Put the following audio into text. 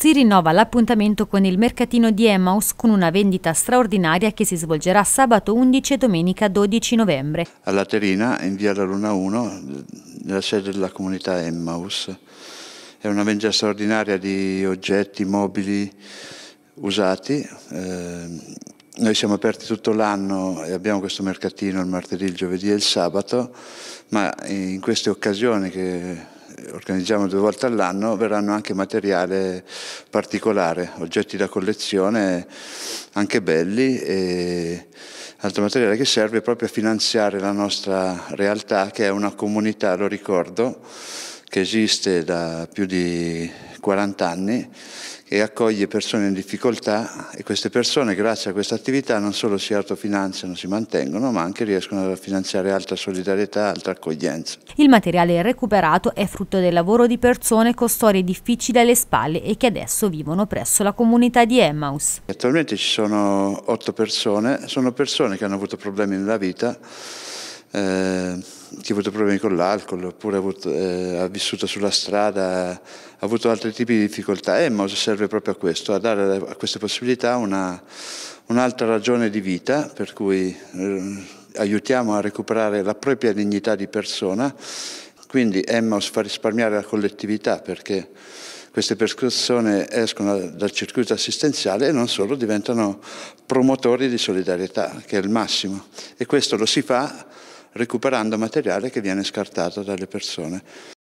si rinnova l'appuntamento con il mercatino di Emmaus con una vendita straordinaria che si svolgerà sabato 11 e domenica 12 novembre. A Laterina, in via la Luna 1, nella sede della comunità Emmaus. È una vendita straordinaria di oggetti, mobili usati. Eh, noi siamo aperti tutto l'anno e abbiamo questo mercatino il martedì, il giovedì e il sabato, ma in queste occasioni che organizziamo due volte all'anno, verranno anche materiale particolare, oggetti da collezione anche belli e altro materiale che serve proprio a finanziare la nostra realtà che è una comunità, lo ricordo, che esiste da più di 40 anni e accoglie persone in difficoltà e queste persone grazie a questa attività non solo si autofinanziano, si mantengono, ma anche riescono a finanziare altra solidarietà, altra accoglienza. Il materiale recuperato è frutto del lavoro di persone con storie difficili alle spalle e che adesso vivono presso la comunità di Emmaus. Attualmente ci sono otto persone, sono persone che hanno avuto problemi nella vita, eh, chi ha avuto problemi con l'alcol, oppure ha, avuto, eh, ha, vissuto sulla strada, ha avuto altri tipi di difficoltà. Emmaus eh, serve proprio a questo, a dare a queste possibilità un'altra ragione di vita, per cui eh, aiutiamo a recuperare la propria dignità di persona. Quindi Emmaus fa risparmiare la collettività perché queste persone escono dal circuito assistenziale e non solo, diventano promotori di solidarietà, che è il massimo. E questo lo si fa recuperando materiale che viene scartato dalle persone.